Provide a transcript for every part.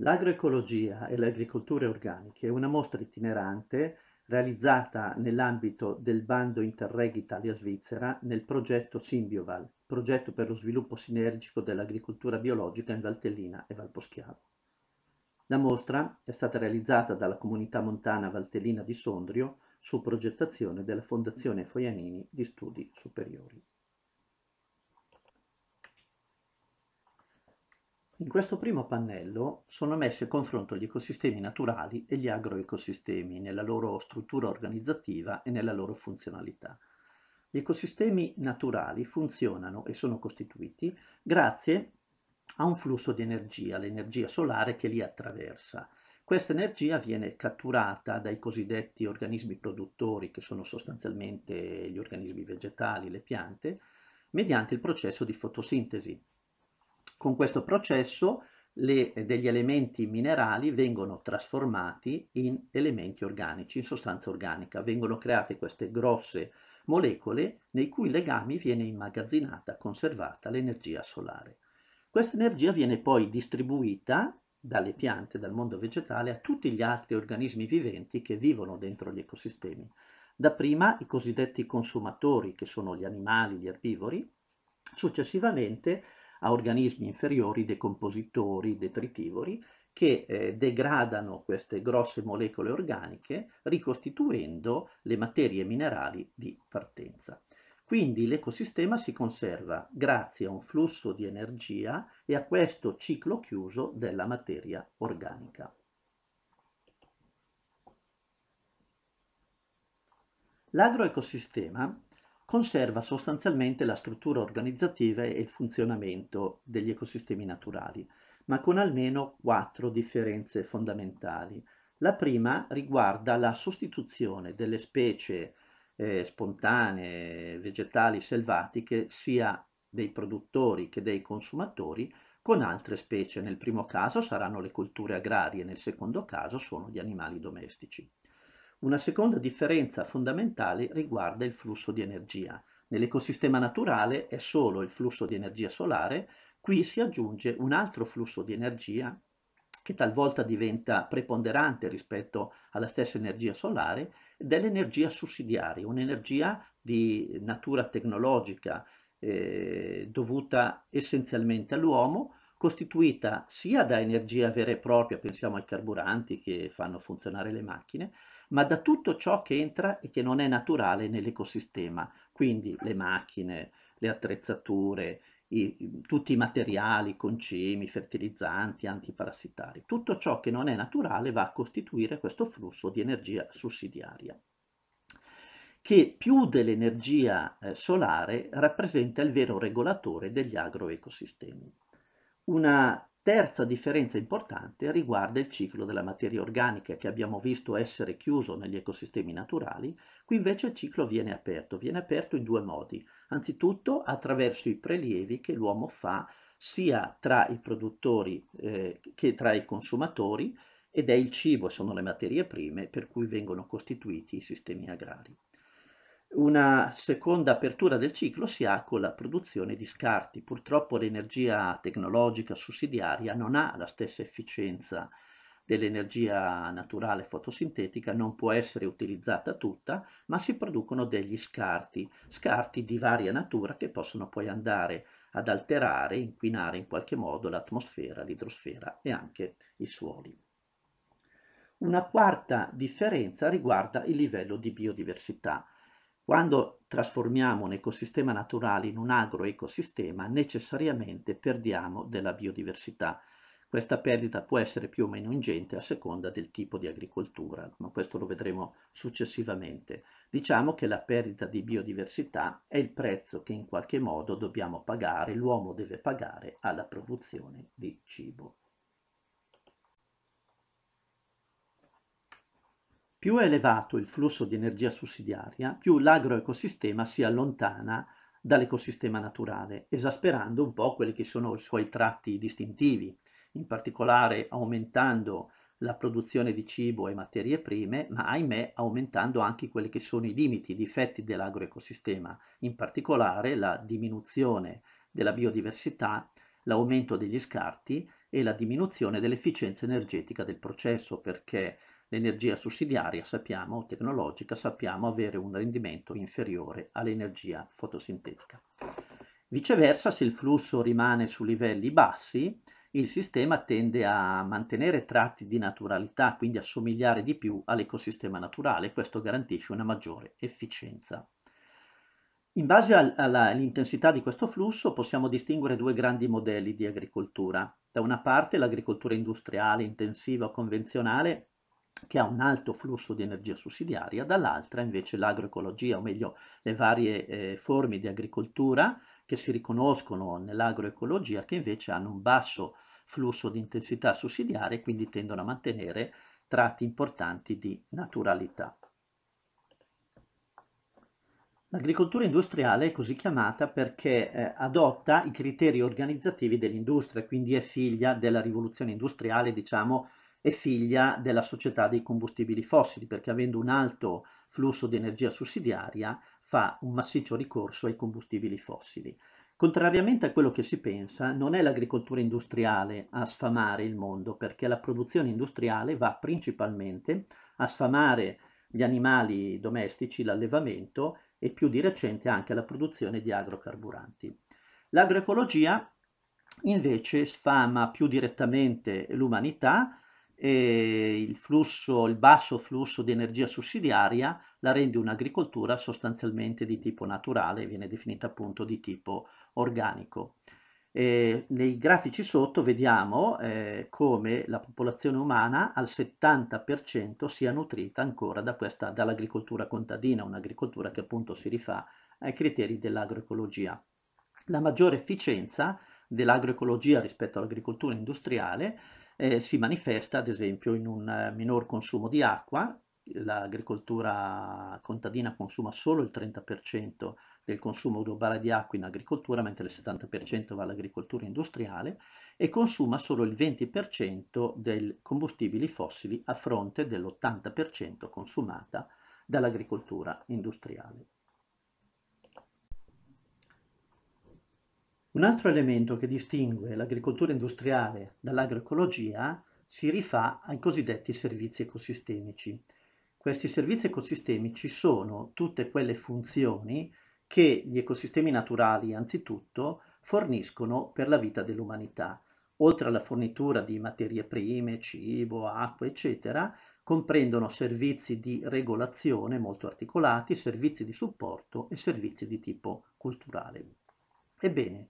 L'agroecologia e le agricolture organiche è una mostra itinerante realizzata nell'ambito del bando Interreg Italia-Svizzera nel progetto Simbioval, progetto per lo sviluppo sinergico dell'agricoltura biologica in Valtellina e Valposchiavo. La mostra è stata realizzata dalla comunità montana Valtellina di Sondrio su progettazione della Fondazione Foianini di Studi Superiori. In questo primo pannello sono messi a confronto gli ecosistemi naturali e gli agroecosistemi nella loro struttura organizzativa e nella loro funzionalità. Gli ecosistemi naturali funzionano e sono costituiti grazie a un flusso di energia, l'energia solare che li attraversa. Questa energia viene catturata dai cosiddetti organismi produttori, che sono sostanzialmente gli organismi vegetali, le piante, mediante il processo di fotosintesi, con questo processo le, eh, degli elementi minerali vengono trasformati in elementi organici, in sostanza organica. Vengono create queste grosse molecole nei cui legami viene immagazzinata, conservata l'energia solare. Questa energia viene poi distribuita dalle piante, dal mondo vegetale, a tutti gli altri organismi viventi che vivono dentro gli ecosistemi. Dapprima i cosiddetti consumatori, che sono gli animali, gli erbivori, successivamente a organismi inferiori, decompositori, detritivori, che eh, degradano queste grosse molecole organiche ricostituendo le materie minerali di partenza. Quindi l'ecosistema si conserva grazie a un flusso di energia e a questo ciclo chiuso della materia organica. L'agroecosistema conserva sostanzialmente la struttura organizzativa e il funzionamento degli ecosistemi naturali, ma con almeno quattro differenze fondamentali. La prima riguarda la sostituzione delle specie eh, spontanee, vegetali, selvatiche, sia dei produttori che dei consumatori, con altre specie. Nel primo caso saranno le colture agrarie, nel secondo caso sono gli animali domestici. Una seconda differenza fondamentale riguarda il flusso di energia. Nell'ecosistema naturale è solo il flusso di energia solare, qui si aggiunge un altro flusso di energia che talvolta diventa preponderante rispetto alla stessa energia solare, dell'energia sussidiaria, un'energia di natura tecnologica eh, dovuta essenzialmente all'uomo, costituita sia da energia vera e propria, pensiamo ai carburanti che fanno funzionare le macchine, ma da tutto ciò che entra e che non è naturale nell'ecosistema, quindi le macchine, le attrezzature, i, tutti i materiali, concimi, fertilizzanti, antiparassitari. Tutto ciò che non è naturale va a costituire questo flusso di energia sussidiaria, che più dell'energia eh, solare rappresenta il vero regolatore degli agroecosistemi. Una Terza differenza importante riguarda il ciclo della materia organica che abbiamo visto essere chiuso negli ecosistemi naturali, qui invece il ciclo viene aperto, viene aperto in due modi, anzitutto attraverso i prelievi che l'uomo fa sia tra i produttori eh, che tra i consumatori ed è il cibo, sono le materie prime per cui vengono costituiti i sistemi agrari una seconda apertura del ciclo si ha con la produzione di scarti. Purtroppo l'energia tecnologica sussidiaria non ha la stessa efficienza dell'energia naturale fotosintetica, non può essere utilizzata tutta, ma si producono degli scarti, scarti di varia natura che possono poi andare ad alterare, inquinare in qualche modo l'atmosfera, l'idrosfera e anche i suoli. Una quarta differenza riguarda il livello di biodiversità. Quando trasformiamo un ecosistema naturale in un agroecosistema, necessariamente perdiamo della biodiversità. Questa perdita può essere più o meno ingente a seconda del tipo di agricoltura, ma questo lo vedremo successivamente. Diciamo che la perdita di biodiversità è il prezzo che in qualche modo dobbiamo pagare, l'uomo deve pagare alla produzione di cibo. Più è elevato il flusso di energia sussidiaria, più l'agroecosistema si allontana dall'ecosistema naturale, esasperando un po' quelli che sono i suoi tratti distintivi, in particolare aumentando la produzione di cibo e materie prime, ma ahimè aumentando anche quelli che sono i limiti, i difetti dell'agroecosistema, in particolare la diminuzione della biodiversità, l'aumento degli scarti e la diminuzione dell'efficienza energetica del processo, perché L'energia sussidiaria, sappiamo, tecnologica, sappiamo avere un rendimento inferiore all'energia fotosintetica. Viceversa, se il flusso rimane su livelli bassi, il sistema tende a mantenere tratti di naturalità, quindi a somigliare di più all'ecosistema naturale, questo garantisce una maggiore efficienza. In base all'intensità di questo flusso possiamo distinguere due grandi modelli di agricoltura. Da una parte l'agricoltura industriale, intensiva, convenzionale, che ha un alto flusso di energia sussidiaria, dall'altra invece l'agroecologia, o meglio le varie eh, forme di agricoltura che si riconoscono nell'agroecologia, che invece hanno un basso flusso di intensità sussidiaria e quindi tendono a mantenere tratti importanti di naturalità. L'agricoltura industriale è così chiamata perché eh, adotta i criteri organizzativi dell'industria, quindi è figlia della rivoluzione industriale, diciamo, è figlia della società dei combustibili fossili, perché avendo un alto flusso di energia sussidiaria fa un massiccio ricorso ai combustibili fossili. Contrariamente a quello che si pensa, non è l'agricoltura industriale a sfamare il mondo, perché la produzione industriale va principalmente a sfamare gli animali domestici, l'allevamento e più di recente anche la produzione di agrocarburanti. L'agroecologia invece sfama più direttamente l'umanità e il, flusso, il basso flusso di energia sussidiaria la rende un'agricoltura sostanzialmente di tipo naturale, viene definita appunto di tipo organico. E nei grafici sotto vediamo eh, come la popolazione umana al 70% sia nutrita ancora da questa, dall'agricoltura contadina, un'agricoltura che appunto si rifà ai criteri dell'agroecologia. La maggiore efficienza dell'agroecologia rispetto all'agricoltura industriale eh, si manifesta ad esempio in un eh, minor consumo di acqua, l'agricoltura contadina consuma solo il 30% del consumo globale di acqua in agricoltura, mentre il 70% va all'agricoltura industriale, e consuma solo il 20% dei combustibili fossili a fronte dell'80% consumata dall'agricoltura industriale. Un altro elemento che distingue l'agricoltura industriale dall'agroecologia si rifà ai cosiddetti servizi ecosistemici. Questi servizi ecosistemici sono tutte quelle funzioni che gli ecosistemi naturali anzitutto forniscono per la vita dell'umanità. Oltre alla fornitura di materie prime, cibo, acqua, eccetera, comprendono servizi di regolazione molto articolati, servizi di supporto e servizi di tipo culturale. Ebbene,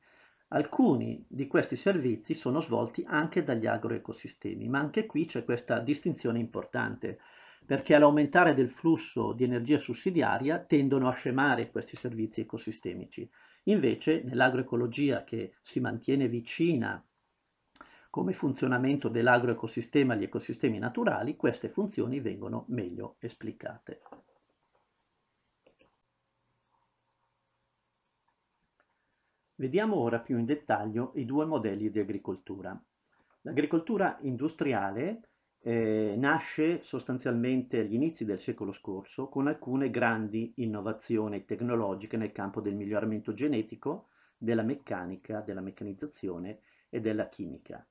Alcuni di questi servizi sono svolti anche dagli agroecosistemi, ma anche qui c'è questa distinzione importante, perché all'aumentare del flusso di energia sussidiaria tendono a scemare questi servizi ecosistemici. Invece nell'agroecologia che si mantiene vicina come funzionamento dell'agroecosistema agli ecosistemi naturali, queste funzioni vengono meglio esplicate. Vediamo ora più in dettaglio i due modelli di agricoltura. L'agricoltura industriale eh, nasce sostanzialmente agli inizi del secolo scorso con alcune grandi innovazioni tecnologiche nel campo del miglioramento genetico, della meccanica, della meccanizzazione e della chimica.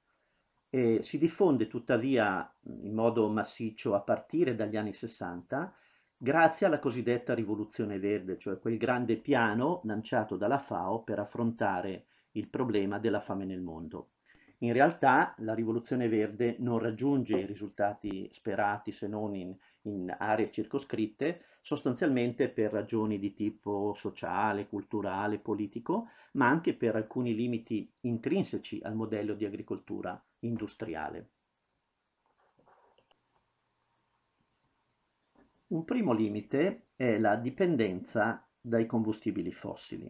E si diffonde tuttavia in modo massiccio a partire dagli anni 60 grazie alla cosiddetta rivoluzione verde, cioè quel grande piano lanciato dalla FAO per affrontare il problema della fame nel mondo. In realtà la rivoluzione verde non raggiunge i risultati sperati se non in, in aree circoscritte, sostanzialmente per ragioni di tipo sociale, culturale, politico, ma anche per alcuni limiti intrinseci al modello di agricoltura industriale. Un primo limite è la dipendenza dai combustibili fossili.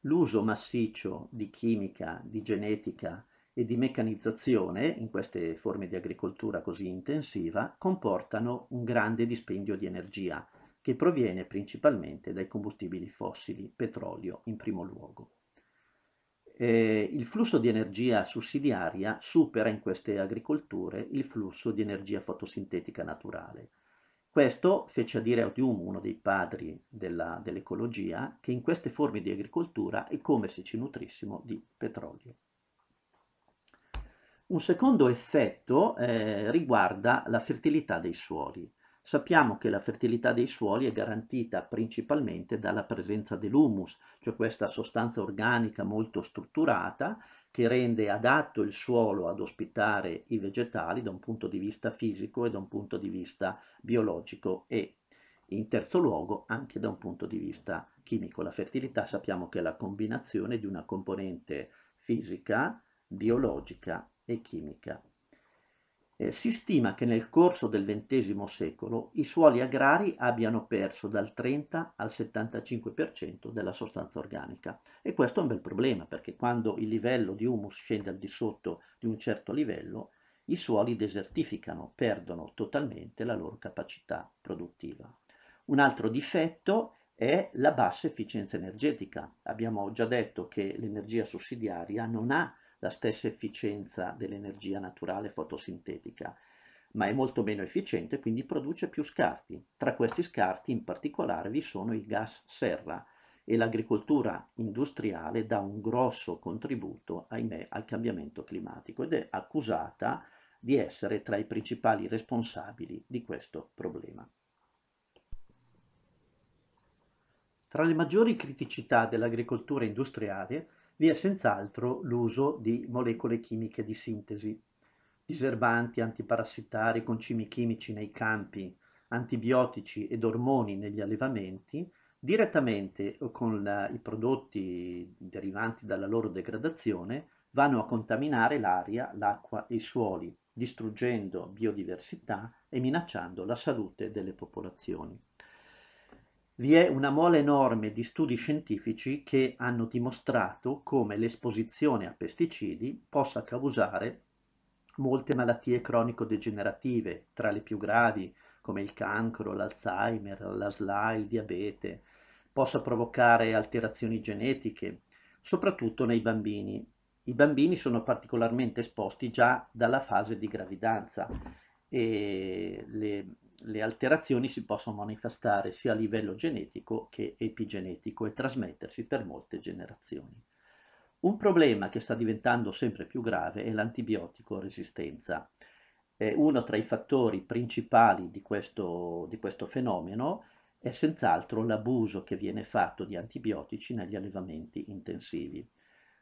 L'uso massiccio di chimica, di genetica e di meccanizzazione in queste forme di agricoltura così intensiva comportano un grande dispendio di energia che proviene principalmente dai combustibili fossili, petrolio in primo luogo. Eh, il flusso di energia sussidiaria supera in queste agricolture il flusso di energia fotosintetica naturale questo fece a dire a Dium, uno dei padri dell'ecologia, che in queste forme di agricoltura è come se ci nutrissimo di petrolio. Un secondo effetto eh, riguarda la fertilità dei suoli. Sappiamo che la fertilità dei suoli è garantita principalmente dalla presenza dell'humus, cioè questa sostanza organica molto strutturata che rende adatto il suolo ad ospitare i vegetali da un punto di vista fisico e da un punto di vista biologico e in terzo luogo anche da un punto di vista chimico. La fertilità sappiamo che è la combinazione di una componente fisica, biologica e chimica. Eh, si stima che nel corso del XX secolo i suoli agrari abbiano perso dal 30 al 75% della sostanza organica e questo è un bel problema perché quando il livello di humus scende al di sotto di un certo livello i suoli desertificano, perdono totalmente la loro capacità produttiva. Un altro difetto è la bassa efficienza energetica. Abbiamo già detto che l'energia sussidiaria non ha la stessa efficienza dell'energia naturale fotosintetica, ma è molto meno efficiente e quindi produce più scarti. Tra questi scarti in particolare vi sono i gas serra e l'agricoltura industriale dà un grosso contributo, ahimè, al cambiamento climatico ed è accusata di essere tra i principali responsabili di questo problema. Tra le maggiori criticità dell'agricoltura industriale vi è senz'altro l'uso di molecole chimiche di sintesi, diserbanti antiparassitari concimi chimici nei campi, antibiotici ed ormoni negli allevamenti, direttamente o con la, i prodotti derivanti dalla loro degradazione vanno a contaminare l'aria, l'acqua e i suoli, distruggendo biodiversità e minacciando la salute delle popolazioni. Vi è una mole enorme di studi scientifici che hanno dimostrato come l'esposizione a pesticidi possa causare molte malattie cronico-degenerative, tra le più gravi come il cancro, l'Alzheimer, la SLA, il diabete, possa provocare alterazioni genetiche, soprattutto nei bambini. I bambini sono particolarmente esposti già dalla fase di gravidanza e le, le alterazioni si possono manifestare sia a livello genetico che epigenetico e trasmettersi per molte generazioni. Un problema che sta diventando sempre più grave è l'antibiotico resistenza. Eh, uno tra i fattori principali di questo, di questo fenomeno è senz'altro l'abuso che viene fatto di antibiotici negli allevamenti intensivi.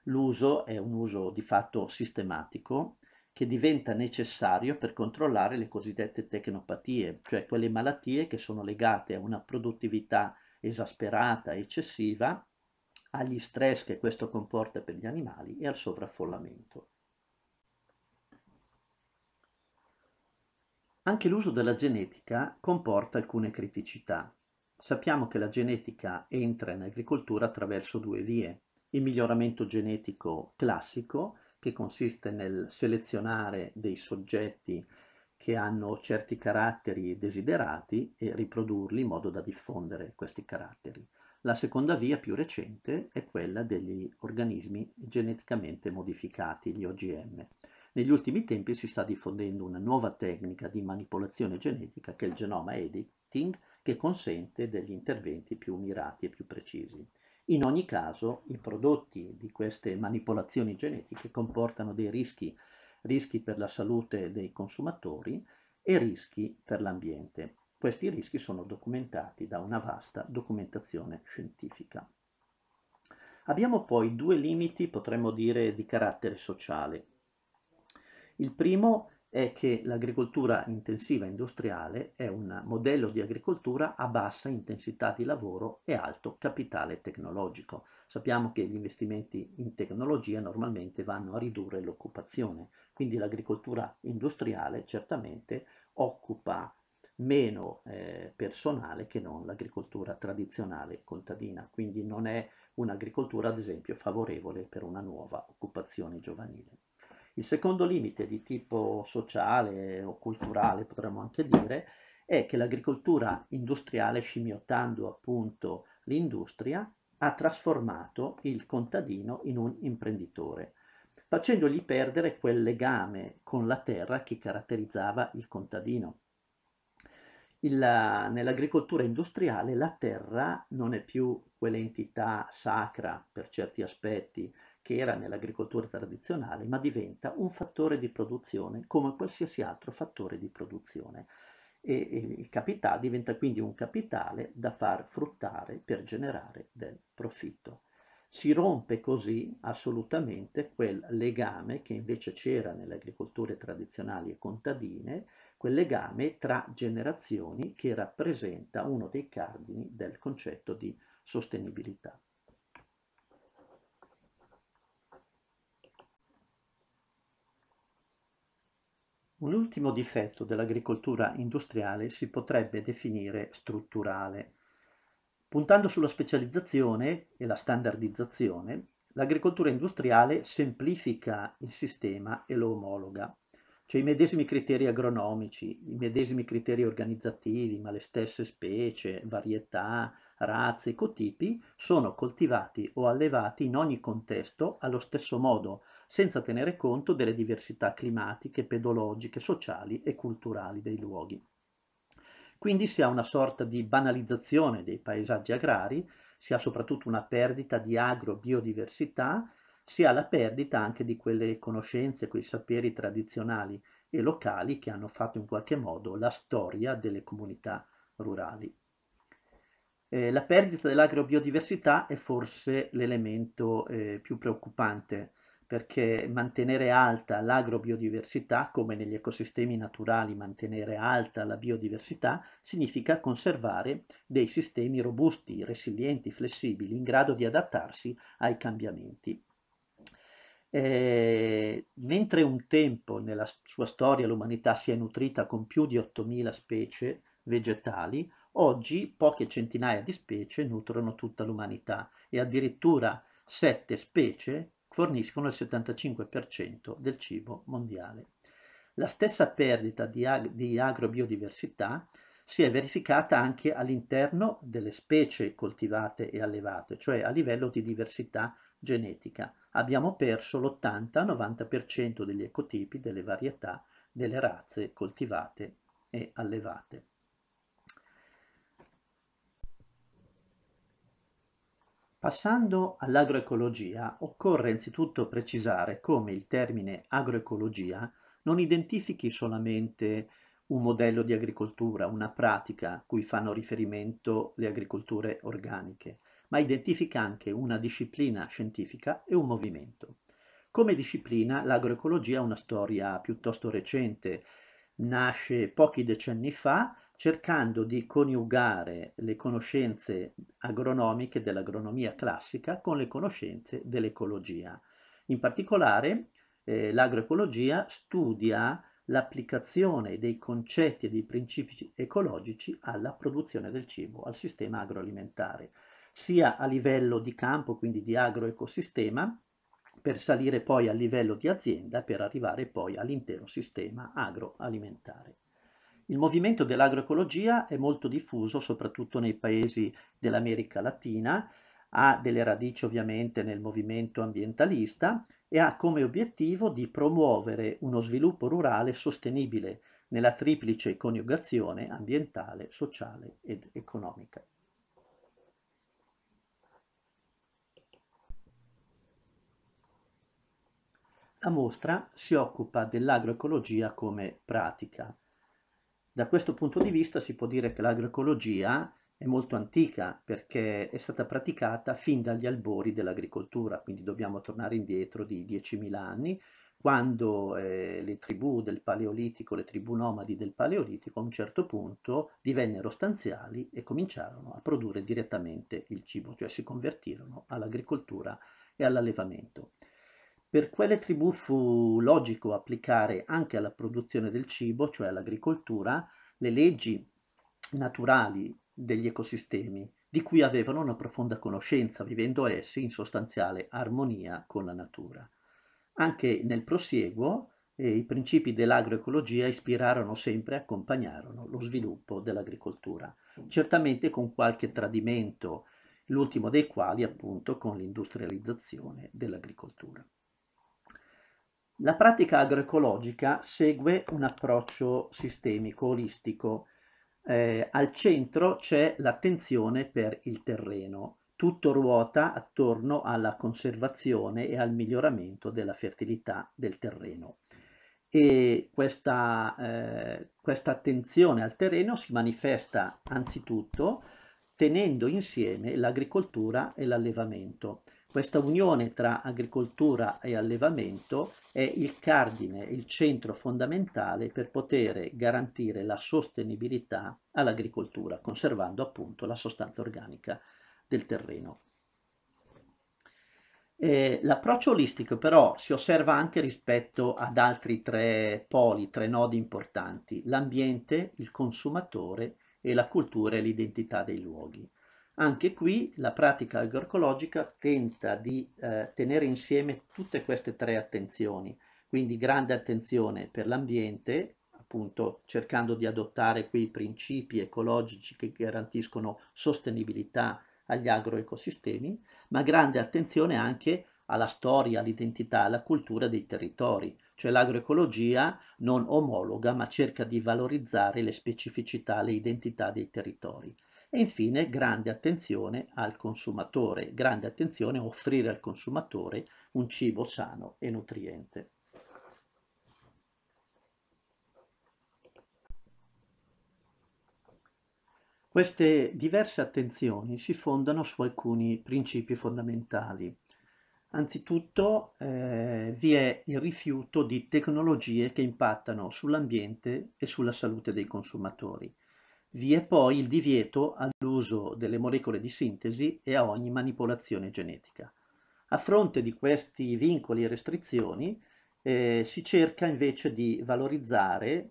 L'uso è un uso di fatto sistematico che diventa necessario per controllare le cosiddette tecnopatie, cioè quelle malattie che sono legate a una produttività esasperata, eccessiva, agli stress che questo comporta per gli animali e al sovraffollamento. Anche l'uso della genetica comporta alcune criticità. Sappiamo che la genetica entra in agricoltura attraverso due vie, il miglioramento genetico classico che consiste nel selezionare dei soggetti che hanno certi caratteri desiderati e riprodurli in modo da diffondere questi caratteri. La seconda via più recente è quella degli organismi geneticamente modificati, gli OGM. Negli ultimi tempi si sta diffondendo una nuova tecnica di manipolazione genetica che è il genoma editing, che consente degli interventi più mirati e più precisi. In ogni caso, i prodotti di queste manipolazioni genetiche comportano dei rischi, rischi per la salute dei consumatori e rischi per l'ambiente. Questi rischi sono documentati da una vasta documentazione scientifica. Abbiamo poi due limiti, potremmo dire, di carattere sociale. Il primo è è che l'agricoltura intensiva industriale è un modello di agricoltura a bassa intensità di lavoro e alto capitale tecnologico. Sappiamo che gli investimenti in tecnologia normalmente vanno a ridurre l'occupazione, quindi l'agricoltura industriale certamente occupa meno eh, personale che non l'agricoltura tradizionale contadina, quindi non è un'agricoltura ad esempio favorevole per una nuova occupazione giovanile. Il secondo limite di tipo sociale o culturale, potremmo anche dire, è che l'agricoltura industriale, scimmiottando appunto l'industria, ha trasformato il contadino in un imprenditore, facendogli perdere quel legame con la terra che caratterizzava il contadino. nell'agricoltura industriale la terra non è più quell'entità sacra per certi aspetti, che era nell'agricoltura tradizionale, ma diventa un fattore di produzione come qualsiasi altro fattore di produzione. E, il capitale diventa quindi un capitale da far fruttare per generare del profitto. Si rompe così assolutamente quel legame che invece c'era nelle agricolture tradizionali e contadine, quel legame tra generazioni che rappresenta uno dei cardini del concetto di sostenibilità. Un ultimo difetto dell'agricoltura industriale si potrebbe definire strutturale. Puntando sulla specializzazione e la standardizzazione, l'agricoltura industriale semplifica il sistema e lo omologa. Cioè i medesimi criteri agronomici, i medesimi criteri organizzativi, ma le stesse specie, varietà, razze, ecotipi sono coltivati o allevati in ogni contesto allo stesso modo, senza tenere conto delle diversità climatiche, pedologiche, sociali e culturali dei luoghi. Quindi si ha una sorta di banalizzazione dei paesaggi agrari, si ha soprattutto una perdita di agrobiodiversità, si ha la perdita anche di quelle conoscenze, quei saperi tradizionali e locali che hanno fatto in qualche modo la storia delle comunità rurali. Eh, la perdita dell'agrobiodiversità è forse l'elemento eh, più preoccupante perché mantenere alta l'agrobiodiversità, come negli ecosistemi naturali mantenere alta la biodiversità, significa conservare dei sistemi robusti, resilienti, flessibili, in grado di adattarsi ai cambiamenti. Eh, mentre un tempo nella sua storia l'umanità si è nutrita con più di 8.000 specie vegetali, oggi poche centinaia di specie nutrono tutta l'umanità e addirittura sette specie forniscono il 75% del cibo mondiale. La stessa perdita di, ag- di agrobiodiversità si è verificata anche all'interno delle specie coltivate e allevate, cioè a livello di diversità genetica. Abbiamo perso l'80-90% degli ecotipi, delle varietà, delle razze coltivate e allevate. Passando all'agroecologia, occorre anzitutto precisare come il termine agroecologia non identifichi solamente un modello di agricoltura, una pratica cui fanno riferimento le agricolture organiche, ma identifica anche una disciplina scientifica e un movimento. Come disciplina l'agroecologia ha una storia piuttosto recente, nasce pochi decenni fa cercando di coniugare le conoscenze agronomiche dell'agronomia classica con le conoscenze dell'ecologia. In particolare eh, l'agroecologia studia l'applicazione dei concetti e dei principi ecologici alla produzione del cibo, al sistema agroalimentare, sia a livello di campo, quindi di agroecosistema, per salire poi a livello di azienda, per arrivare poi all'intero sistema agroalimentare. Il movimento dell'agroecologia è molto diffuso soprattutto nei paesi dell'America Latina, ha delle radici ovviamente nel movimento ambientalista e ha come obiettivo di promuovere uno sviluppo rurale sostenibile nella triplice coniugazione ambientale, sociale ed economica. La mostra si occupa dell'agroecologia come pratica. Da questo punto di vista si può dire che l'agroecologia è molto antica perché è stata praticata fin dagli albori dell'agricoltura, quindi dobbiamo tornare indietro di 10.000 anni, quando eh, le tribù del Paleolitico, le tribù nomadi del Paleolitico a un certo punto divennero stanziali e cominciarono a produrre direttamente il cibo, cioè si convertirono all'agricoltura e all'allevamento. Per quelle tribù fu logico applicare anche alla produzione del cibo, cioè all'agricoltura, le leggi naturali degli ecosistemi, di cui avevano una profonda conoscenza, vivendo essi in sostanziale armonia con la natura. Anche nel prosieguo eh, i principi dell'agroecologia ispirarono sempre e accompagnarono lo sviluppo dell'agricoltura, certamente con qualche tradimento, l'ultimo dei quali appunto con l'industrializzazione dell'agricoltura. La pratica agroecologica segue un approccio sistemico, olistico. Eh, al centro c'è l'attenzione per il terreno. Tutto ruota attorno alla conservazione e al miglioramento della fertilità del terreno. E questa, eh, questa attenzione al terreno si manifesta anzitutto tenendo insieme l'agricoltura e l'allevamento. Questa unione tra agricoltura e allevamento è il cardine, il centro fondamentale per poter garantire la sostenibilità all'agricoltura, conservando appunto la sostanza organica del terreno. Eh, l'approccio olistico però si osserva anche rispetto ad altri tre poli, tre nodi importanti, l'ambiente, il consumatore e la cultura e l'identità dei luoghi. Anche qui la pratica agroecologica tenta di eh, tenere insieme tutte queste tre attenzioni, quindi grande attenzione per l'ambiente, appunto cercando di adottare quei principi ecologici che garantiscono sostenibilità agli agroecosistemi, ma grande attenzione anche alla storia, all'identità, alla cultura dei territori, cioè l'agroecologia non omologa ma cerca di valorizzare le specificità, le identità dei territori. E infine grande attenzione al consumatore, grande attenzione a offrire al consumatore un cibo sano e nutriente. Queste diverse attenzioni si fondano su alcuni principi fondamentali. Anzitutto eh, vi è il rifiuto di tecnologie che impattano sull'ambiente e sulla salute dei consumatori. Vi è poi il divieto all'uso delle molecole di sintesi e a ogni manipolazione genetica. A fronte di questi vincoli e restrizioni eh, si cerca invece di valorizzare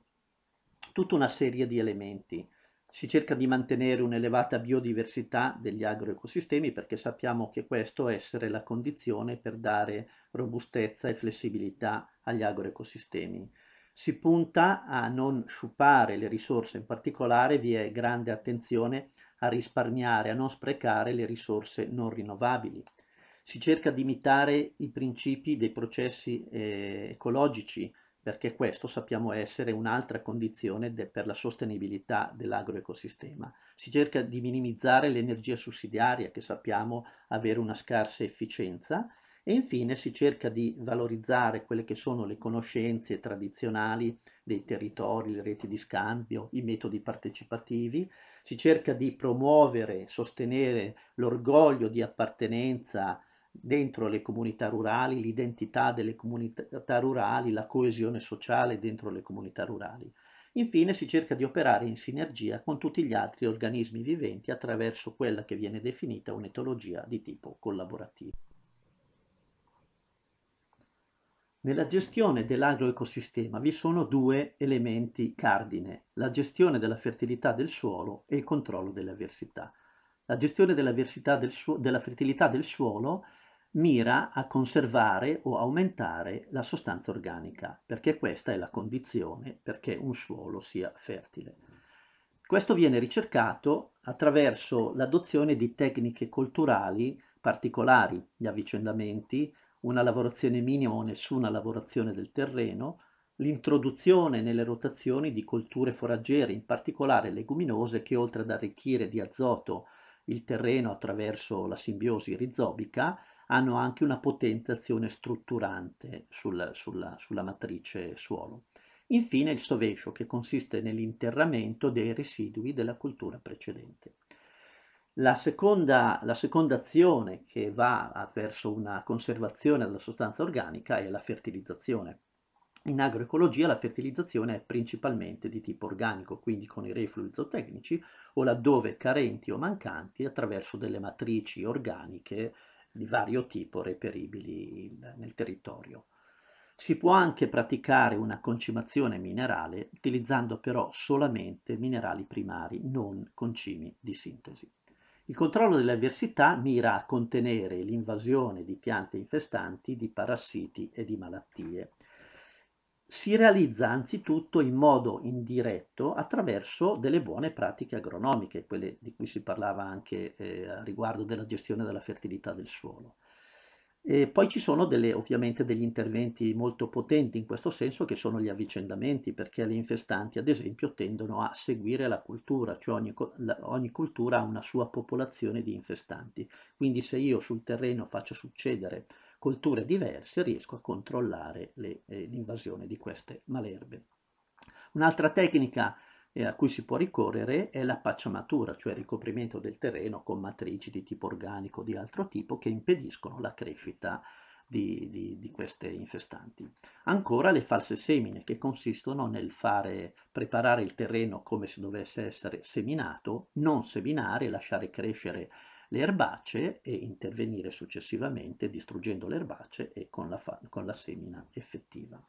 tutta una serie di elementi. Si cerca di mantenere un'elevata biodiversità degli agroecosistemi perché sappiamo che questo è essere la condizione per dare robustezza e flessibilità agli agroecosistemi si punta a non sciupare le risorse, in particolare vi è grande attenzione a risparmiare, a non sprecare le risorse non rinnovabili. Si cerca di imitare i principi dei processi eh, ecologici, perché questo sappiamo essere un'altra condizione per la sostenibilità dell'agroecosistema. Si cerca di minimizzare l'energia sussidiaria che sappiamo avere una scarsa efficienza e infine si cerca di valorizzare quelle che sono le conoscenze tradizionali dei territori, le reti di scambio, i metodi partecipativi, si cerca di promuovere, sostenere l'orgoglio di appartenenza dentro le comunità rurali, l'identità delle comunità rurali, la coesione sociale dentro le comunità rurali. Infine si cerca di operare in sinergia con tutti gli altri organismi viventi attraverso quella che viene definita un'etologia di tipo collaborativo. Nella gestione dell'agroecosistema vi sono due elementi cardine, la gestione della fertilità del suolo e il controllo delle avversità. La gestione della, del della fertilità del suolo mira a conservare o aumentare la sostanza organica, perché questa è la condizione perché un suolo sia fertile. Questo viene ricercato attraverso l'adozione di tecniche culturali particolari, gli avvicendamenti, una lavorazione minima o nessuna lavorazione del terreno, l'introduzione nelle rotazioni di colture foraggere, in particolare leguminose, che oltre ad arricchire di azoto il terreno attraverso la simbiosi rizobica, hanno anche una potente azione strutturante sul, sulla, sulla matrice suolo. Infine il sovescio, che consiste nell'interramento dei residui della cultura precedente. La seconda, la seconda, azione che va verso una conservazione della sostanza organica è la fertilizzazione. In agroecologia la fertilizzazione è principalmente di tipo organico, quindi con i reflui zootecnici o laddove carenti o mancanti attraverso delle matrici organiche di vario tipo reperibili nel territorio. Si può anche praticare una concimazione minerale utilizzando però solamente minerali primari, non concimi di sintesi. Il controllo delle avversità mira a contenere l'invasione di piante infestanti, di parassiti e di malattie. Si realizza anzitutto in modo indiretto attraverso delle buone pratiche agronomiche, quelle di cui si parlava anche eh, riguardo della gestione della fertilità del suolo. E poi ci sono delle, ovviamente degli interventi molto potenti in questo senso che sono gli avvicendamenti perché le infestanti ad esempio tendono a seguire la cultura, cioè ogni, ogni cultura ha una sua popolazione di infestanti, quindi se io sul terreno faccio succedere culture diverse riesco a controllare eh, l'invasione eh, di queste malerbe. Un'altra tecnica e a cui si può ricorrere è la pacciamatura, cioè il ricoprimento del terreno con matrici di tipo organico o di altro tipo che impediscono la crescita di, di, di, queste infestanti. Ancora le false semine che consistono nel fare preparare il terreno come se dovesse essere seminato, non seminare, lasciare crescere le erbacce e intervenire successivamente distruggendo le erbacce e con la, con la semina effettiva.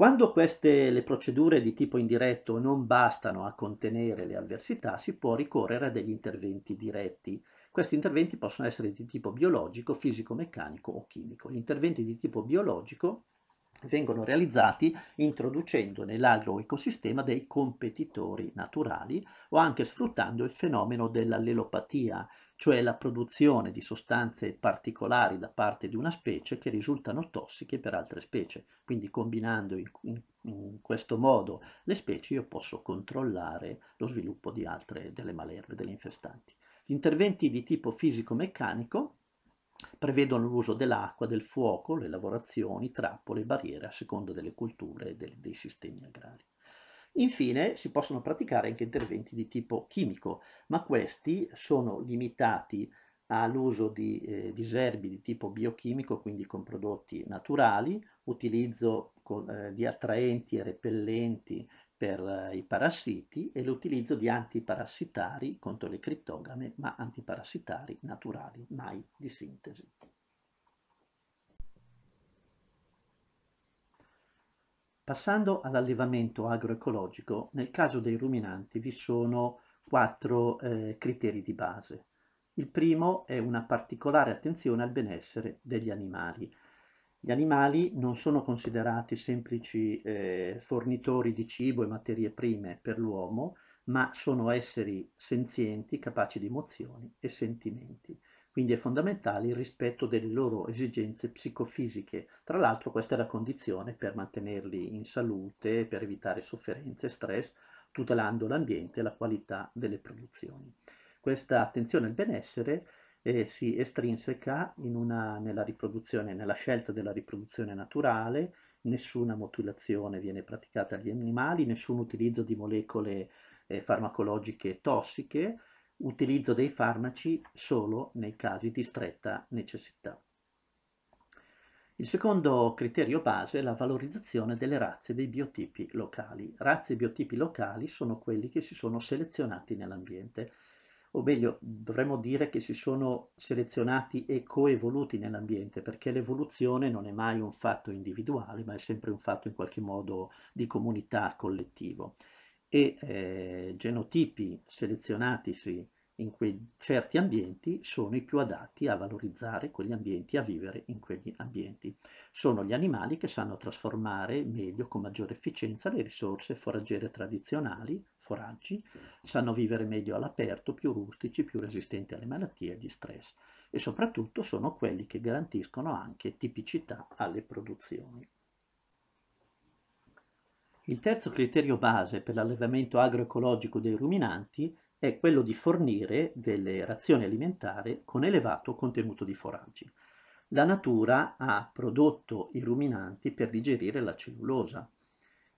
Quando queste le procedure di tipo indiretto non bastano a contenere le avversità, si può ricorrere a degli interventi diretti. Questi interventi possono essere di tipo biologico, fisico-meccanico o chimico. Gli interventi di tipo biologico vengono realizzati introducendo nell'agroecosistema dei competitori naturali o anche sfruttando il fenomeno dell'allelopatia, cioè la produzione di sostanze particolari da parte di una specie che risultano tossiche per altre specie. Quindi combinando in, in, in questo modo le specie io posso controllare lo sviluppo di altre delle malerve, delle infestanti. Gli interventi di tipo fisico-meccanico Prevedono l'uso dell'acqua, del fuoco, le lavorazioni, trappole, barriere a seconda delle culture e dei, dei sistemi agrari. Infine si possono praticare anche interventi di tipo chimico, ma questi sono limitati all'uso di eh, diserbi di tipo biochimico, quindi con prodotti naturali, utilizzo con, eh, di attraenti e repellenti per eh, i parassiti e l'utilizzo di antiparassitari contro le criptogame, ma antiparassitari naturali, mai di sintesi. Passando all'allevamento agroecologico, nel caso dei ruminanti vi sono quattro eh, criteri di base. Il primo è una particolare attenzione al benessere degli animali. Gli animali non sono considerati semplici eh, fornitori di cibo e materie prime per l'uomo, ma sono esseri senzienti, capaci di emozioni e sentimenti. Quindi è fondamentale il rispetto delle loro esigenze psicofisiche. Tra l'altro questa è la condizione per mantenerli in salute, per evitare sofferenze e stress, tutelando l'ambiente e la qualità delle produzioni. Questa attenzione al benessere eh, si estrinseca una, nella, nella scelta della riproduzione naturale, nessuna mutilazione viene praticata agli animali, nessun utilizzo di molecole eh, farmacologiche tossiche, utilizzo dei farmaci solo nei casi di stretta necessità. Il secondo criterio base è la valorizzazione delle razze dei biotipi locali. Razze e biotipi locali sono quelli che si sono selezionati nell'ambiente o meglio dovremmo dire che si sono selezionati e coevoluti nell'ambiente, perché l'evoluzione non è mai un fatto individuale, ma è sempre un fatto in qualche modo di comunità, collettivo. E eh, genotipi selezionatisi in quei certi ambienti sono i più adatti a valorizzare quegli ambienti, a vivere in quegli ambienti. Sono gli animali che sanno trasformare meglio, con maggiore efficienza, le risorse foraggere tradizionali, foraggi, sanno vivere meglio all'aperto, più rustici, più resistenti alle malattie e agli stress e soprattutto sono quelli che garantiscono anche tipicità alle produzioni. Il terzo criterio base per l'allevamento agroecologico dei ruminanti è quello di fornire delle razioni alimentari con elevato contenuto di foraggi. La natura ha prodotto i ruminanti per digerire la cellulosa.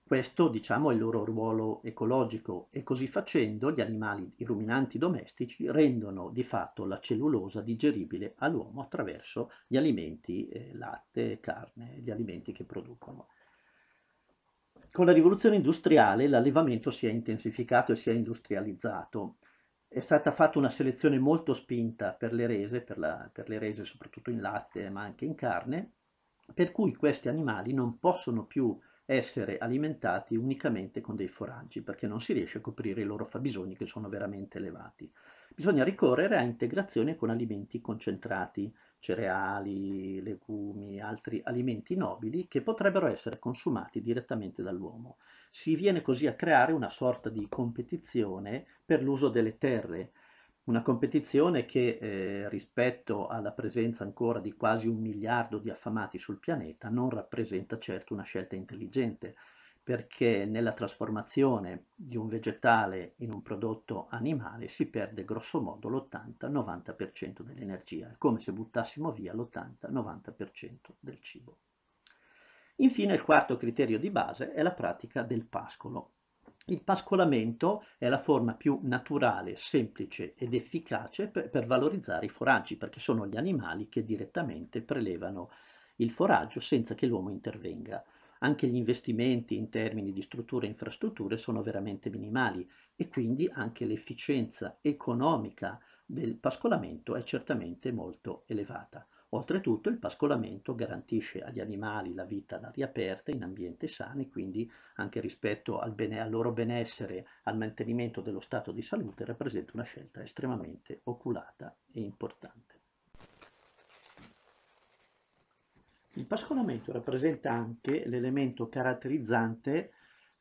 Questo, diciamo, è il loro ruolo ecologico e così facendo gli animali, i ruminanti domestici, rendono di fatto la cellulosa digeribile all'uomo attraverso gli alimenti eh, latte, carne, gli alimenti che producono con la rivoluzione industriale l'allevamento si è intensificato e si è industrializzato. È stata fatta una selezione molto spinta per le rese, per, la, per le rese soprattutto in latte ma anche in carne, per cui questi animali non possono più essere alimentati unicamente con dei foraggi perché non si riesce a coprire i loro fabbisogni che sono veramente elevati. Bisogna ricorrere a integrazione con alimenti concentrati, cereali, legumi, altri alimenti nobili che potrebbero essere consumati direttamente dall'uomo. Si viene così a creare una sorta di competizione per l'uso delle terre, una competizione che eh, rispetto alla presenza ancora di quasi un miliardo di affamati sul pianeta non rappresenta certo una scelta intelligente, perché nella trasformazione di un vegetale in un prodotto animale si perde grossomodo l'80-90% dell'energia, è come se buttassimo via l'80-90% del cibo. Infine il quarto criterio di base è la pratica del pascolo. Il pascolamento è la forma più naturale, semplice ed efficace per, per valorizzare i foraggi, perché sono gli animali che direttamente prelevano il foraggio senza che l'uomo intervenga anche gli investimenti in termini di strutture e infrastrutture sono veramente minimali e quindi anche l'efficienza economica del pascolamento è certamente molto elevata. Oltretutto il pascolamento garantisce agli animali la vita all'aria aperta in ambienti sani, quindi anche rispetto al, bene, al loro benessere, al mantenimento dello stato di salute, rappresenta una scelta estremamente oculata e importante. Il pascolamento rappresenta anche l'elemento caratterizzante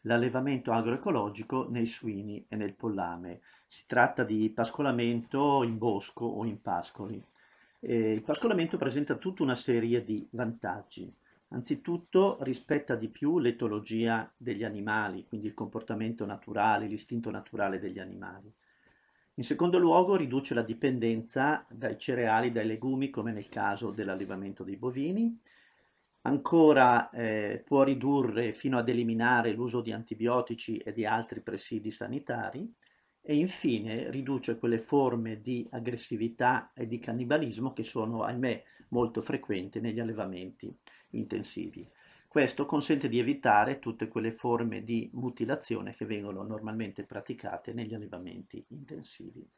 l'allevamento agroecologico nei suini e nel pollame. Si tratta di pascolamento in bosco o in pascoli. Eh, il pascolamento presenta tutta una serie di vantaggi. Anzitutto rispetta di più l'etologia degli animali, quindi il comportamento naturale, l'istinto naturale degli animali. In secondo luogo riduce la dipendenza dai cereali, dai legumi, come nel caso dell'allevamento dei bovini. Ancora eh, può ridurre fino ad eliminare l'uso di antibiotici e di altri presidi sanitari e infine riduce quelle forme di aggressività e di cannibalismo che sono, ahimè, molto frequenti negli allevamenti intensivi. Questo consente di evitare tutte quelle forme di mutilazione che vengono normalmente praticate negli allevamenti intensivi.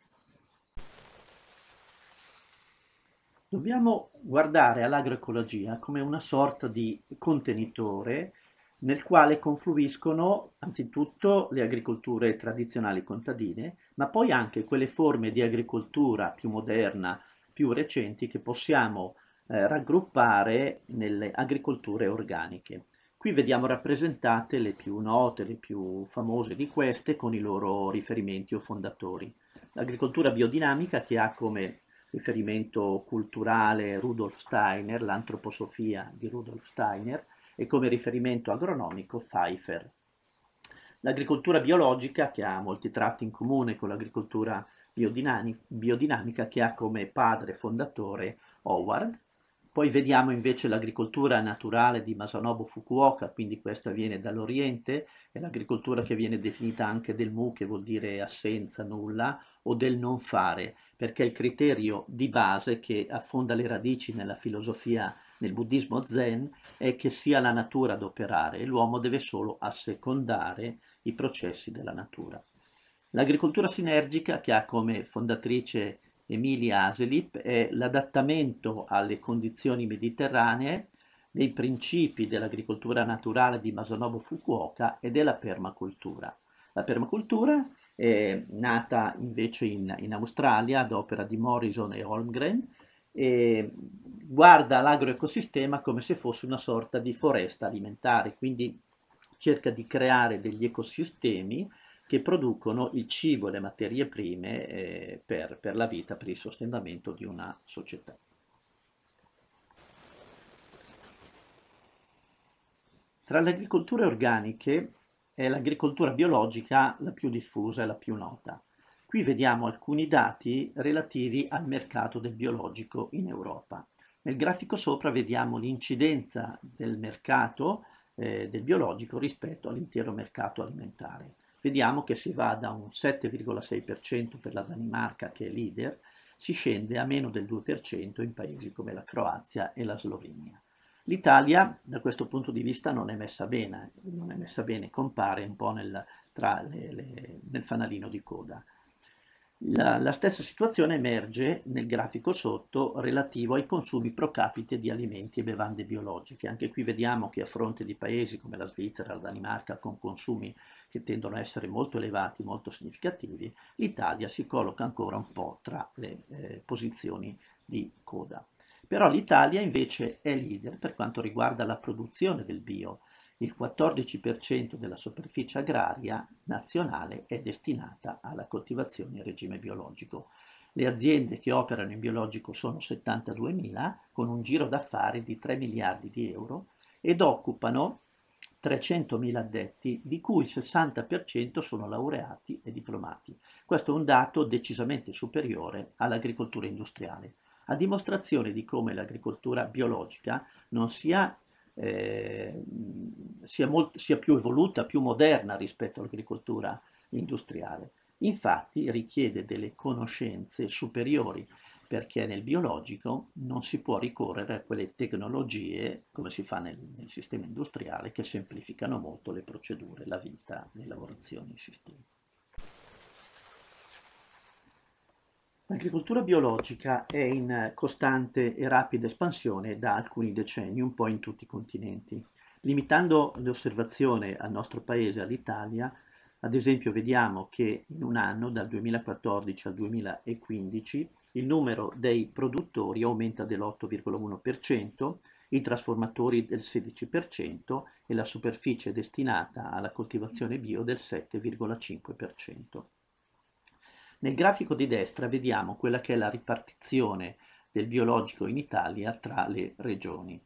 Dobbiamo guardare all'agroecologia come una sorta di contenitore nel quale confluiscono anzitutto le agricolture tradizionali contadine, ma poi anche quelle forme di agricoltura più moderna, più recenti che possiamo eh, raggruppare nelle agricolture organiche. Qui vediamo rappresentate le più note, le più famose di queste con i loro riferimenti o fondatori. L'agricoltura biodinamica che ha come riferimento culturale Rudolf Steiner, l'antroposofia di Rudolf Steiner, e come riferimento agronomico Pfeiffer. L'agricoltura biologica, che ha molti tratti in comune con l'agricoltura biodinamica, che ha come padre fondatore Howard, poi vediamo invece l'agricoltura naturale di Masanobu Fukuoka, quindi questa viene dall'Oriente, è l'agricoltura che viene definita anche del mu, che vuol dire assenza, nulla, o del non fare, perché il criterio di base che affonda le radici nella filosofia, nel buddismo zen, è che sia la natura ad operare e l'uomo deve solo assecondare i processi della natura. L'agricoltura sinergica, che ha come fondatrice Emilia Aselip è l'adattamento alle condizioni mediterranee dei principi dell'agricoltura naturale di Masanobu Fukuoka e della permacultura. La permacultura è nata invece in, in Australia ad opera di Morrison e Holmgren e guarda l'agroecosistema come se fosse una sorta di foresta alimentare, quindi cerca di creare degli ecosistemi che producono il cibo e le materie prime eh, per, per la vita, per il sostentamento di una società. Tra le agricolture organiche è l'agricoltura biologica la più diffusa e la più nota. Qui vediamo alcuni dati relativi al mercato del biologico in Europa. Nel grafico sopra vediamo l'incidenza del mercato eh, del biologico rispetto all'intero mercato alimentare vediamo che si va da un 7,6% per la Danimarca che è leader, si scende a meno del 2% in paesi come la Croazia e la Slovenia. L'Italia da questo punto di vista non è messa bene, non è messa bene, compare un po' nel, le, le, nel fanalino di coda. La, la, stessa situazione emerge nel grafico sotto relativo ai consumi pro capite di alimenti e bevande biologiche. Anche qui vediamo che a fronte di paesi come la Svizzera, la Danimarca, con consumi che tendono a essere molto elevati, molto significativi, l'Italia si colloca ancora un po' tra le eh, posizioni di coda. Però l'Italia invece è leader per quanto riguarda la produzione del bio, il 14% della superficie agraria nazionale è destinata alla coltivazione in regime biologico. Le aziende che operano in biologico sono 72.000 con un giro d'affari di 3 miliardi di euro ed occupano 300.000 addetti, di cui il 60% sono laureati e diplomati. Questo è un dato decisamente superiore all'agricoltura industriale, a dimostrazione di come l'agricoltura biologica non sia eh, sia, molto, sia più evoluta, più moderna rispetto all'agricoltura industriale. Infatti richiede delle conoscenze superiori perché nel biologico non si può ricorrere a quelle tecnologie, come si fa nel, nel sistema industriale, che semplificano molto le procedure, la vita, le lavorazioni, in sistema. L'agricoltura biologica è in costante e rapida espansione da alcuni decenni, un po' in tutti i continenti. Limitando l'osservazione al nostro paese, all'Italia, ad esempio vediamo che in un anno, dal 2014 al 2015, il numero dei produttori aumenta dell'8,1%, i trasformatori del 16% e la superficie destinata alla coltivazione bio del 7,5%. Nel grafico di destra vediamo quella che è la ripartizione del biologico in Italia tra le regioni.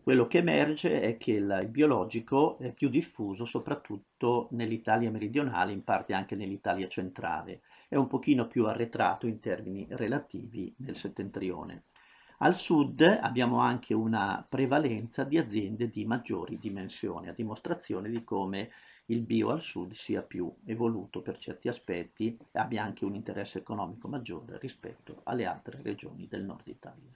Quello che emerge è che il biologico è più diffuso soprattutto nell'Italia meridionale, in parte anche nell'Italia centrale, è un pochino più arretrato in termini relativi nel settentrione. Al sud abbiamo anche una prevalenza di aziende di maggiori dimensioni, a dimostrazione di come il bio al sud sia più evoluto per certi aspetti e abbia anche un interesse economico maggiore rispetto alle altre regioni del nord Italia.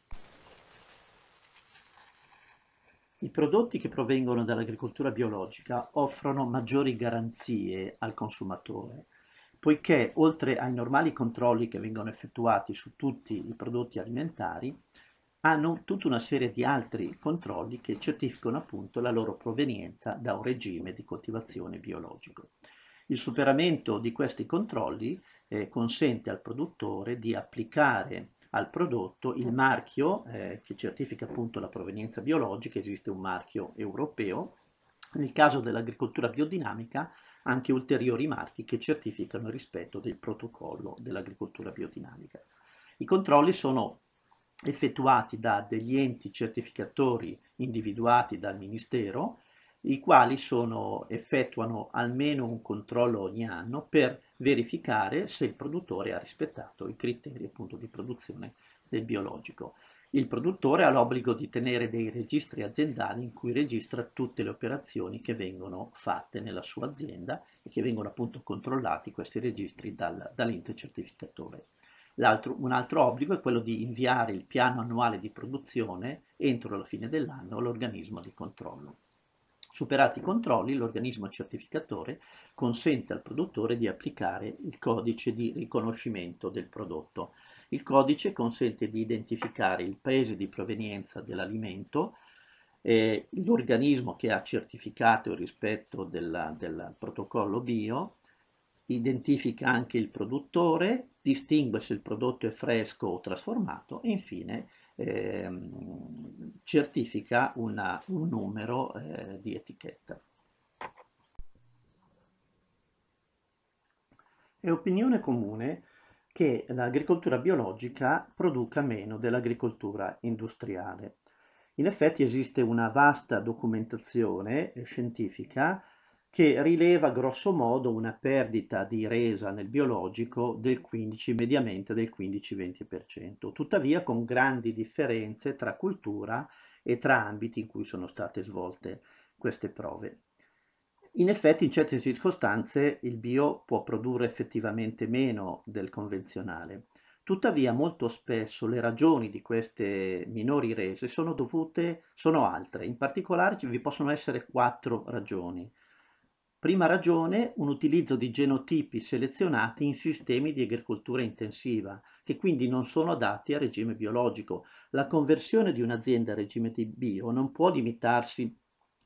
I prodotti che provengono dall'agricoltura biologica offrono maggiori garanzie al consumatore, poiché oltre ai normali controlli che vengono effettuati su tutti i prodotti alimentari, hanno tutta una serie di altri controlli che certificano appunto la loro provenienza da un regime di coltivazione biologico. Il superamento di questi controlli eh, consente al produttore di applicare al prodotto il marchio eh, che certifica appunto la provenienza biologica, esiste un marchio europeo, nel caso dell'agricoltura biodinamica anche ulteriori marchi che certificano il rispetto del protocollo dell'agricoltura biodinamica. I controlli sono effettuati da degli enti certificatori individuati dal Ministero, i quali sono, effettuano almeno un controllo ogni anno per verificare se il produttore ha rispettato i criteri appunto, di produzione del biologico. Il produttore ha l'obbligo di tenere dei registri aziendali in cui registra tutte le operazioni che vengono fatte nella sua azienda e che vengono appunto controllati questi registri dal, dall'ente certificatore un altro obbligo è quello di inviare il piano annuale di produzione entro la fine dell'anno all'organismo di controllo. Superati i controlli, l'organismo certificatore consente al produttore di applicare il codice di riconoscimento del prodotto. Il codice consente di identificare il paese di provenienza dell'alimento, eh, l'organismo che ha certificato il rispetto del protocollo bio, identifica anche il produttore distingue se il prodotto è fresco o trasformato e infine ehm, certifica una, un numero eh, di etichetta. È opinione comune che l'agricoltura biologica produca meno dell'agricoltura industriale. In effetti esiste una vasta documentazione scientifica che rileva grosso modo una perdita di resa nel biologico del 15, mediamente del 15-20%, tuttavia con grandi differenze tra cultura e tra ambiti in cui sono state svolte queste prove. In effetti in certe circostanze il bio può produrre effettivamente meno del convenzionale, tuttavia molto spesso le ragioni di queste minori rese sono dovute, sono altre, in particolare vi possono essere quattro ragioni Prima ragione, un utilizzo di genotipi selezionati in sistemi di agricoltura intensiva, che quindi non sono adatti a regime biologico. La conversione di un'azienda a regime di bio non può limitarsi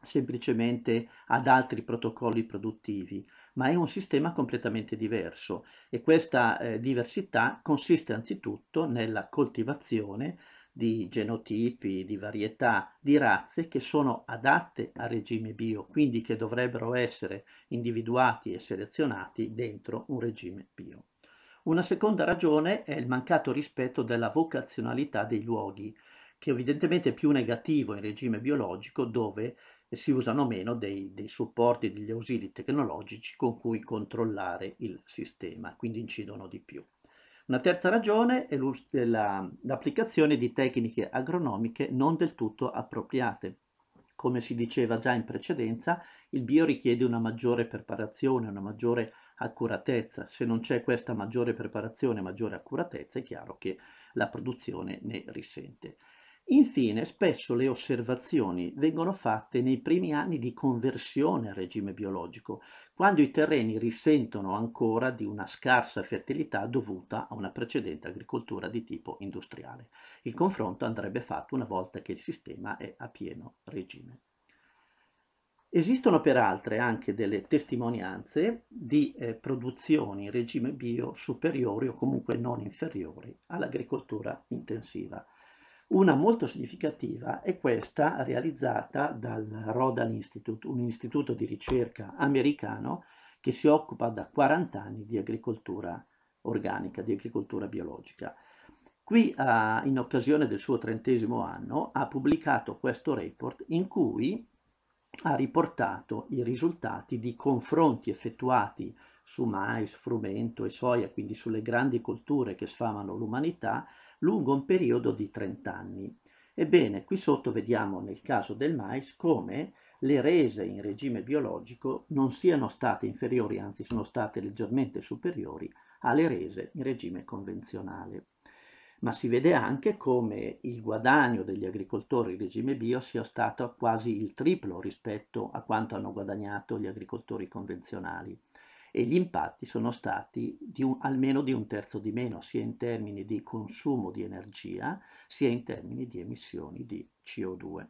semplicemente ad altri protocolli produttivi, ma è un sistema completamente diverso e questa eh, diversità consiste anzitutto nella coltivazione di genotipi, di varietà, di razze che sono adatte al regime bio, quindi che dovrebbero essere individuati e selezionati dentro un regime bio. Una seconda ragione è il mancato rispetto della vocazionalità dei luoghi, che evidentemente è più negativo in regime biologico dove si usano meno dei, dei supporti, degli ausili tecnologici con cui controllare il sistema, quindi incidono di più. Una terza ragione è l'applicazione di tecniche agronomiche non del tutto appropriate. Come si diceva già in precedenza, il bio richiede una maggiore preparazione, una maggiore accuratezza. Se non c'è questa maggiore preparazione, maggiore accuratezza, è chiaro che la produzione ne risente. Infine, spesso le osservazioni vengono fatte nei primi anni di conversione al regime biologico, quando i terreni risentono ancora di una scarsa fertilità dovuta a una precedente agricoltura di tipo industriale. Il confronto andrebbe fatto una volta che il sistema è a pieno regime. Esistono peraltro anche delle testimonianze di eh, produzioni in regime bio superiori o comunque non inferiori all'agricoltura intensiva. Una molto significativa è questa realizzata dal Rodan Institute, un istituto di ricerca americano che si occupa da 40 anni di agricoltura organica, di agricoltura biologica. Qui, in occasione del suo trentesimo anno, ha pubblicato questo report in cui ha riportato i risultati di confronti effettuati su mais, frumento e soia, quindi sulle grandi colture che sfamano l'umanità, lungo un periodo di 30 anni. Ebbene, qui sotto vediamo nel caso del mais come le rese in regime biologico non siano state inferiori, anzi sono state leggermente superiori alle rese in regime convenzionale. Ma si vede anche come il guadagno degli agricoltori in regime bio sia stato quasi il triplo rispetto a quanto hanno guadagnato gli agricoltori convenzionali e gli impatti sono stati di un, almeno di un terzo di meno, sia in termini di consumo di energia, sia in termini di emissioni di CO2.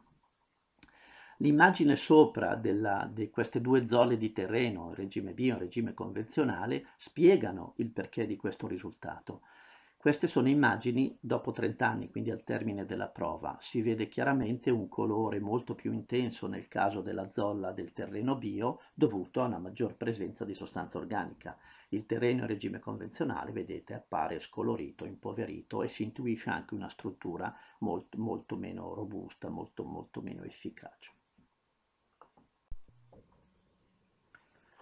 L'immagine sopra della, di queste due zone di terreno, regime bio e regime convenzionale, spiegano il perché di questo risultato. Queste sono immagini dopo 30 anni, quindi al termine della prova. Si vede chiaramente un colore molto più intenso nel caso della zolla del terreno bio dovuto a una maggior presenza di sostanza organica. Il terreno in regime convenzionale, vedete, appare scolorito, impoverito e si intuisce anche una struttura molto, molto meno robusta, molto, molto meno efficace.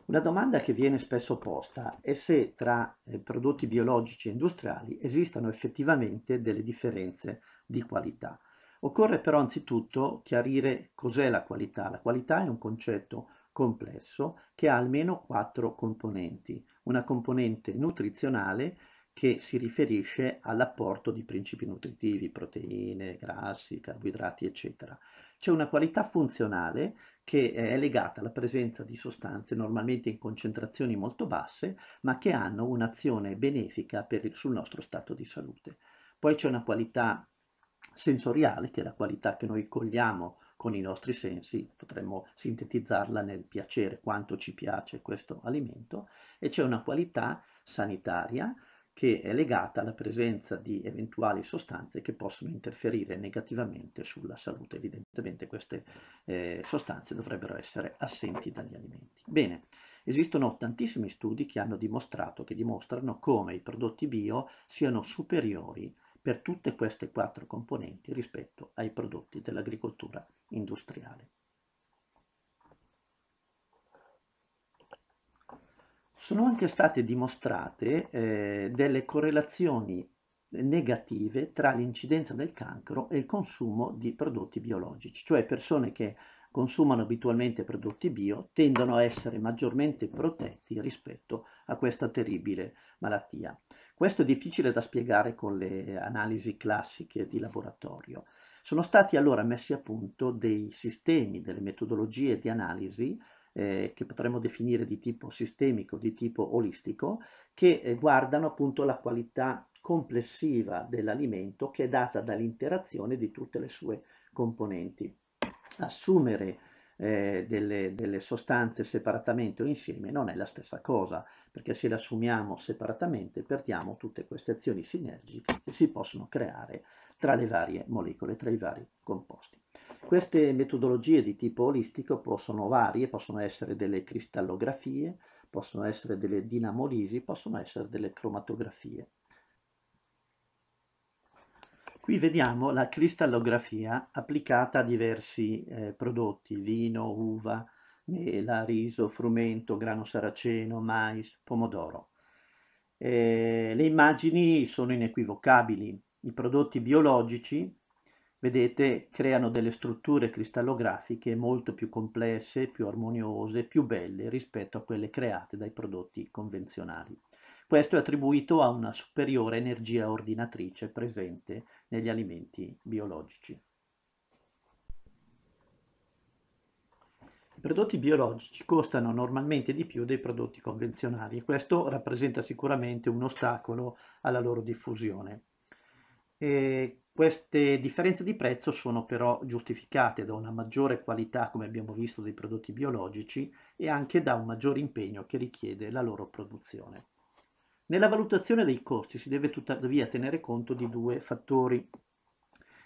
Una domanda che viene spesso posta è se tra eh, prodotti biologici e industriali esistano effettivamente delle differenze di qualità. Occorre però anzitutto chiarire cos'è la qualità. La qualità è un concetto complesso che ha almeno quattro componenti. Una componente nutrizionale, che si riferisce all'apporto di principi nutritivi, proteine, grassi, carboidrati, eccetera. C'è una qualità funzionale che è legata alla presenza di sostanze normalmente in concentrazioni molto basse, ma che hanno un'azione benefica il, sul nostro stato di salute. Poi c'è una qualità sensoriale, che è la qualità che noi cogliamo con i nostri sensi, potremmo sintetizzarla nel piacere, quanto ci piace questo alimento, e c'è una qualità sanitaria, che è legata alla presenza di eventuali sostanze che possono interferire negativamente sulla salute. Evidentemente queste eh, sostanze dovrebbero essere assenti dagli alimenti. Bene, esistono tantissimi studi che hanno dimostrato, che dimostrano come i prodotti bio siano superiori per tutte queste quattro componenti rispetto ai prodotti dell'agricoltura industriale. sono anche state dimostrate eh, delle correlazioni negative tra l'incidenza del cancro e il consumo di prodotti biologici, cioè persone che consumano abitualmente prodotti bio tendono a essere maggiormente protetti rispetto a questa terribile malattia. Questo è difficile da spiegare con le analisi classiche di laboratorio. Sono stati allora messi a punto dei sistemi, delle metodologie di analisi eh, che potremmo definire di tipo sistemico, di tipo olistico, che eh, guardano appunto la qualità complessiva dell'alimento che è data dall'interazione di tutte le sue componenti. Assumere eh, delle, delle, sostanze separatamente o insieme non è la stessa cosa, perché se le assumiamo separatamente perdiamo tutte queste azioni sinergiche che si possono creare tra le varie molecole, tra i vari composti. Queste metodologie di tipo olistico possono varie, possono essere delle cristallografie, possono essere delle dinamolisi, possono essere delle cromatografie. Qui vediamo la cristallografia applicata a diversi eh, prodotti, vino, uva, mela, riso, frumento, grano saraceno, mais, pomodoro. Eh, le immagini sono inequivocabili, i prodotti biologici vedete, creano delle strutture cristallografiche molto più complesse, più armoniose, più belle rispetto a quelle create dai prodotti convenzionali. Questo è attribuito a una superiore energia ordinatrice presente negli alimenti biologici. I prodotti biologici costano normalmente di più dei prodotti convenzionali e questo rappresenta sicuramente un ostacolo alla loro diffusione. E queste differenze di prezzo sono però giustificate da una maggiore qualità, come abbiamo visto, dei prodotti biologici e anche da un maggiore impegno che richiede la loro produzione. Nella valutazione dei costi si deve tuttavia tenere conto di due fattori.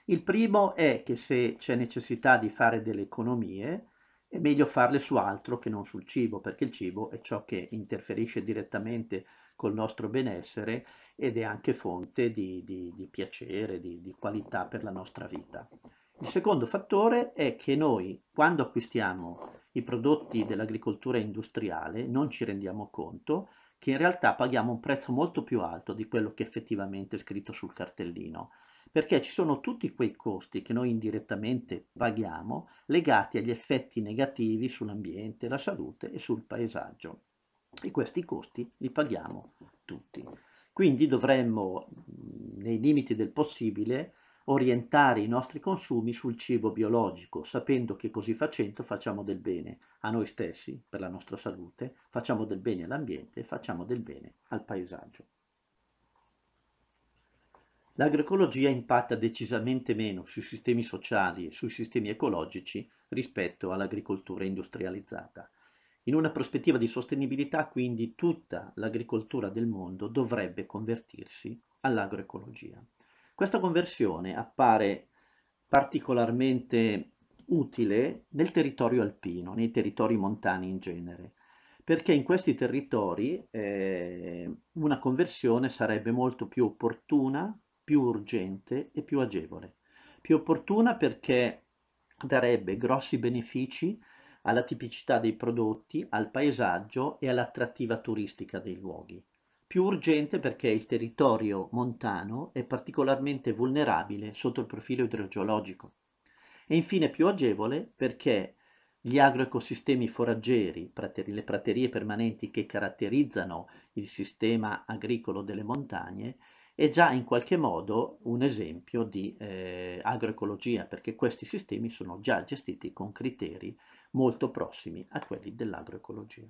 Il primo è che se c'è necessità di fare delle economie, è meglio farle su altro che non sul cibo, perché il cibo è ciò che interferisce direttamente col nostro benessere ed è anche fonte di, di, di piacere, di, di qualità per la nostra vita. Il secondo fattore è che noi quando acquistiamo i prodotti dell'agricoltura industriale non ci rendiamo conto che in realtà paghiamo un prezzo molto più alto di quello che effettivamente è scritto sul cartellino, perché ci sono tutti quei costi che noi indirettamente paghiamo legati agli effetti negativi sull'ambiente, la salute e sul paesaggio e questi costi li paghiamo tutti. Quindi dovremmo, nei limiti del possibile, orientare i nostri consumi sul cibo biologico, sapendo che così facendo facciamo del bene a noi stessi, per la nostra salute, facciamo del bene all'ambiente, facciamo del bene al paesaggio. L'agroecologia impatta decisamente meno sui sistemi sociali e sui sistemi ecologici rispetto all'agricoltura industrializzata. In una prospettiva di sostenibilità, quindi, tutta l'agricoltura del mondo dovrebbe convertirsi all'agroecologia. Questa conversione appare particolarmente utile nel territorio alpino, nei territori montani in genere, perché in questi territori eh, una conversione sarebbe molto più opportuna, più urgente e più agevole. Più opportuna perché darebbe grossi benefici alla tipicità dei prodotti, al paesaggio e all'attrattiva turistica dei luoghi. Più urgente perché il territorio montano è particolarmente vulnerabile sotto il profilo idrogeologico. E infine più agevole perché gli agroecosistemi foraggeri, le praterie permanenti che caratterizzano il sistema agricolo delle montagne, è già in qualche modo un esempio di eh, agroecologia, perché questi sistemi sono già gestiti con criteri molto prossimi a quelli dell'agroecologia.